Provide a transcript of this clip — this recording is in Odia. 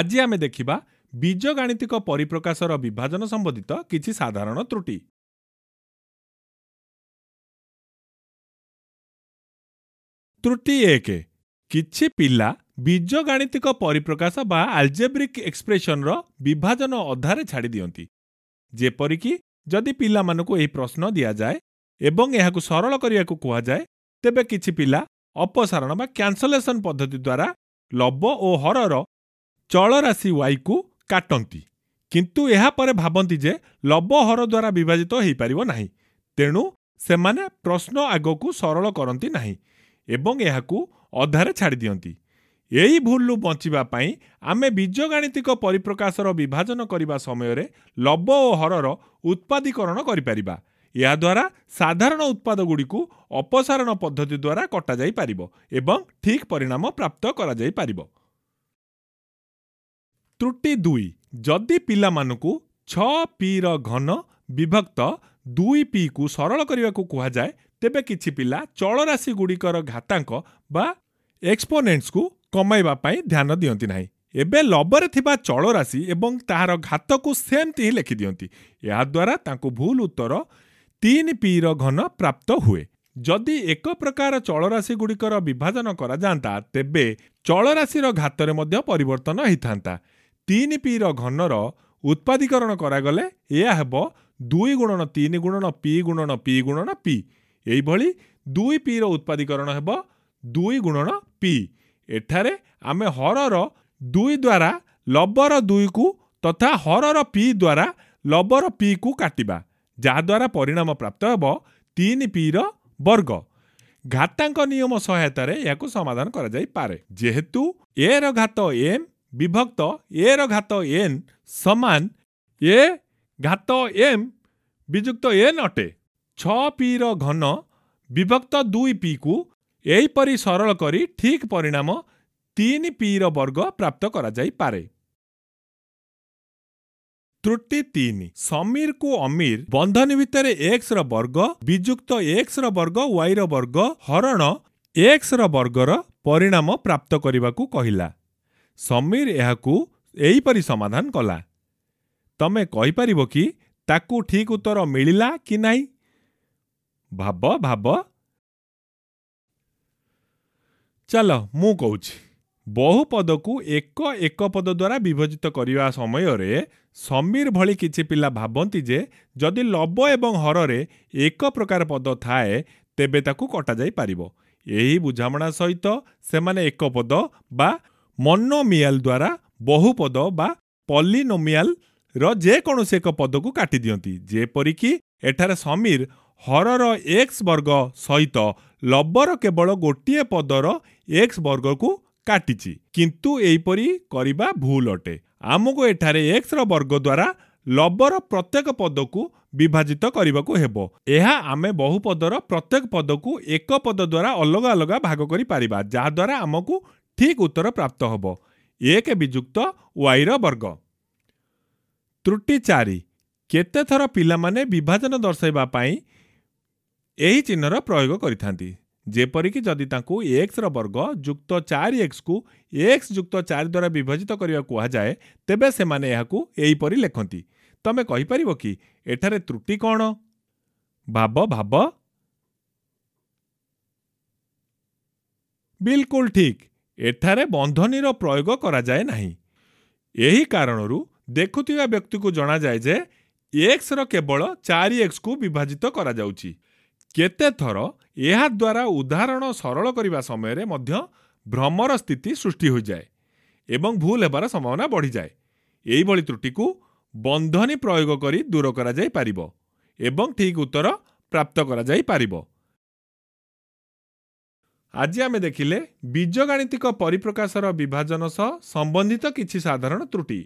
ଆଜି ଆମେ ଦେଖିବା ବୀଜଗାଣିତିକ ପରିପ୍ରକାଶର ବିଭାଜନ ସମ୍ବନ୍ଧିତ କିଛି ସାଧାରଣ ତ୍ରୁଟି ତ୍ରୁଟି ଏକ କିଛି ପିଲା ବୀଜ ବୀଜଗାଣିତିକ ପରିପ୍ରକାଶ ବା ଆଲଜେବ୍ରିକ୍ ଏକ୍ସପ୍ରେସନ୍ର ବିଭାଜନ ଅଧାରେ ଛାଡ଼ି ଦିଅନ୍ତି ଯେପରିକି ଯଦି ପିଲାମାନଙ୍କୁ ଏହି ପ୍ରଶ୍ନ ଦିଆଯାଏ ଏବଂ ଏହାକୁ ସରଳ କରିବାକୁ କୁହାଯାଏ ତେବେ କିଛି ପିଲା ଅପସାରଣ ବା କ୍ୟାନ୍ସଲେସନ୍ ପଦ୍ଧତି ଦ୍ୱାରା ଲବ ଓ ହରର ଚଳରାଶି ୱାଇକୁ କାଟନ୍ତି କିନ୍ତୁ ଏହାପରେ ଭାବନ୍ତି ଯେ ଲବ ହର ଦ୍ୱାରା ବିଭାଜିତ ହୋଇପାରିବ ନାହିଁ ତେଣୁ ସେମାନେ ପ୍ରଶ୍ନ ଆଗକୁ ସରଳ କରନ୍ତି ନାହିଁ ଏବଂ ଏହାକୁ ଅଧାରେ ଛାଡ଼ି ଦିଅନ୍ତି ଏହି ଭୁଲରୁ ବଞ୍ଚିବା ପାଇଁ ଆମେ ବୀଜଗାଣିତିକ ପରିପ୍ରକାଶର ବିଭାଜନ କରିବା ସମୟରେ ଲବ ଓ ହରର ଉତ୍ପାଦୀକରଣ କରିପାରିବା ଏହାଦ୍ୱାରା ସାଧାରଣ ଉତ୍ପାଦଗୁଡ଼ିକୁ ଅପସାରଣ ପଦ୍ଧତି ଦ୍ୱାରା କଟାଯାଇପାରିବ ଏବଂ ଠିକ୍ ପରିଣାମ ପ୍ରାପ୍ତ କରାଯାଇପାରିବ ତ୍ରୁଟି ଦୁଇ ଯଦି ପିଲାମାନଙ୍କୁ ଛଅ ପିର ଘନ ବିଭକ୍ତ ଦୁଇ ପିକୁ ସରଳ କରିବାକୁ କୁହାଯାଏ ତେବେ କିଛି ପିଲା ଚଳରାଶିଗୁଡ଼ିକର ଘାତାଙ୍କ ବା ଏକ୍ସପୋନେଣ୍ଟସ୍କୁ କମାଇବା ପାଇଁ ଧ୍ୟାନ ଦିଅନ୍ତି ନାହିଁ ଏବେ ଲବରେ ଥିବା ଚଳରାଶି ଏବଂ ତାହାର ଘାତକୁ ସେମିତି ହିଁ ଲେଖିଦିଅନ୍ତି ଏହାଦ୍ୱାରା ତାଙ୍କୁ ଭୁଲ ଉତ୍ତର ତିନି ପିର ଘନ ପ୍ରାପ୍ତ ହୁଏ ଯଦି ଏକ ପ୍ରକାର ଚଳରାଶିଗୁଡ଼ିକର ବିଭାଜନ କରାଯାଆନ୍ତା ତେବେ ଚଳରାଶିର ଘାତରେ ମଧ୍ୟ ପରିବର୍ତ୍ତନ ହୋଇଥାନ୍ତା ତିନି ପିର ଘନର ଉତ୍ପାଦିକରଣ କରାଗଲେ ଏହା ହେବ ଦୁଇ ଗୁଣନ ତିନି ଗୁଣନ ପି ଗୁଣନ ପି ଗୁଣନ ପି ଏହିଭଳି ଦୁଇ ପିର ର ଉତ୍ପାଦୀକରଣ ହେବ ଦୁଇ ଗୁଣନ ପି ଏଠାରେ ଆମେ ହରର ଦୁଇ ଦ୍ୱାରା ଲବର ଦୁଇକୁ ତଥା ହରର ପି ଦ୍ୱାରା ଲବର ପିକୁ କାଟିବା ଯାହାଦ୍ୱାରା ପରିଣାମ ପ୍ରାପ୍ତ ହେବ ତିନି ପିର ବର୍ଗ ଘାତାଙ୍କ ନିୟମ ସହାୟତାରେ ଏହାକୁ ସମାଧାନ କରାଯାଇପାରେ ଯେହେତୁ ଏର ଘାତ ଏମ୍ ବିଭକ୍ତ ଏ ର ଘାତ ଏନ୍ ସମାନ ଏ ଘାତ ଏମ୍ ବିଯୁକ୍ତ ଏନ୍ ଅଟେ ଛଅ ପି ର ଘନ ବିଭକ୍ତ ଦୁଇ ପି କୁ ଏହିପରି ସରଳ କରି ଠିକ୍ ପରିଣାମ ତିନି ପି ର ବର୍ଗ ପ୍ରାପ୍ତ କରାଯାଇପାରେ ତ୍ରୁଟି ତିନି ସମୀରକୁ ଅମୀର ବନ୍ଧନୀ ଭିତରେ ଏକ୍ସର ବର୍ଗ ବିଯୁକ୍ତ ଏକ୍ସର ବର୍ଗ ୱାଇର ବର୍ଗ ହରଣ ଏକ୍ସର ବର୍ଗର ପରିଣାମ ପ୍ରାପ୍ତ କରିବାକୁ କହିଲା ସମୀର ଏହାକୁ ଏହିପରି ସମାଧାନ କଲା ତମେ କହିପାରିବ କି ତାକୁ ଠିକ୍ ଉତ୍ତର ମିଳିଲା କି ନାହିଁ ଭାବ ଭାବ ଚାଲ ମୁଁ କହୁଛି ବହୁ ପଦକୁ ଏକ ଏକ ପଦ ଦ୍ୱାରା ବିଭଜିତ କରିବା ସମୟରେ ସମୀର ଭଳି କିଛି ପିଲା ଭାବନ୍ତି ଯେ ଯଦି ଲବ ଏବଂ ହରରେ ଏକ ପ୍ରକାର ପଦ ଥାଏ ତେବେ ତାକୁ କଟାଯାଇପାରିବ ଏହି ବୁଝାମଣା ସହିତ ସେମାନେ ଏକ ପଦ ବା ମନୋମିଆଲ୍ ଦ୍ୱାରା ବହୁପଦ ବା ପଲିନୋମିଆଲ୍ର ଯେକୌଣସି ଏକ ପଦକୁ କାଟିଦିଅନ୍ତି ଯେପରିକି ଏଠାରେ ସମୀର ହରର ଏକ୍ସ ବର୍ଗ ସହିତ ଲବର କେବଳ ଗୋଟିଏ ପଦର ଏକ୍ସ ବର୍ଗକୁ କାଟିଛି କିନ୍ତୁ ଏହିପରି କରିବା ଭୁଲ ଅଟେ ଆମକୁ ଏଠାରେ ଏକ୍ସର ବର୍ଗ ଦ୍ୱାରା ଲବର ପ୍ରତ୍ୟେକ ପଦକୁ ବିଭାଜିତ କରିବାକୁ ହେବ ଏହା ଆମେ ବହୁ ପଦର ପ୍ରତ୍ୟେକ ପଦକୁ ଏକ ପଦ ଦ୍ୱାରା ଅଲଗା ଅଲଗା ଭାଗ କରିପାରିବା ଯାହାଦ୍ୱାରା ଆମକୁ ଠିକ୍ ଉତ୍ତର ପ୍ରାପ୍ତ ହେବ ଏକ ବିଯୁକ୍ତ ୱାଇର ବର୍ଗ ତ୍ରୁଟି ଚାରି କେତେଥର ପିଲାମାନେ ବିଭାଜନ ଦର୍ଶାଇବା ପାଇଁ ଏହି ଚିହ୍ନର ପ୍ରୟୋଗ କରିଥାନ୍ତି ଯେପରିକି ଯଦି ତାଙ୍କୁ ଏକ୍ସର ବର୍ଗ ଯୁକ୍ତ ଚାରି ଏକ୍ସକୁ ଏକ୍ସ ଯୁକ୍ତ ଚାରି ଦ୍ୱାରା ବିଭାଜିତ କରିବା କୁହାଯାଏ ତେବେ ସେମାନେ ଏହାକୁ ଏହିପରି ଲେଖନ୍ତି ତମେ କହିପାରିବ କି ଏଠାରେ ତ୍ରୁଟି କ'ଣ ଭାବ ଭାବ ବିଲକୁଲ ଠିକ୍ ଏଠାରେ ବନ୍ଧନୀର ପ୍ରୟୋଗ କରାଯାଏ ନାହିଁ ଏହି କାରଣରୁ ଦେଖୁଥିବା ବ୍ୟକ୍ତିକୁ ଜଣାଯାଏ ଯେ ଏକ୍ସର କେବଳ ଚାରି ଏକ୍ସକୁ ବିଭାଜିତ କରାଯାଉଛି କେତେଥର ଏହାଦ୍ୱାରା ଉଦାହରଣ ସରଳ କରିବା ସମୟରେ ମଧ୍ୟ ଭ୍ରମର ସ୍ଥିତି ସୃଷ୍ଟି ହୋଇଯାଏ ଏବଂ ଭୁଲ ହେବାର ସମ୍ଭାବନା ବଢ଼ିଯାଏ ଏହିଭଳି ତ୍ରୁଟିକୁ ବନ୍ଧନୀ ପ୍ରୟୋଗ କରି ଦୂର କରାଯାଇପାରିବ ଏବଂ ଠିକ୍ ଉତ୍ତର ପ୍ରାପ୍ତ କରାଯାଇପାରିବ ଆଜି ଆମେ ଦେଖିଲେ ବୀଜଗାଣିତିକ ପରିପ୍ରକାଶର ବିଭାଜନ ସହ ସମ୍ବନ୍ଧିତ କିଛି ସାଧାରଣ ତ୍ରୁଟି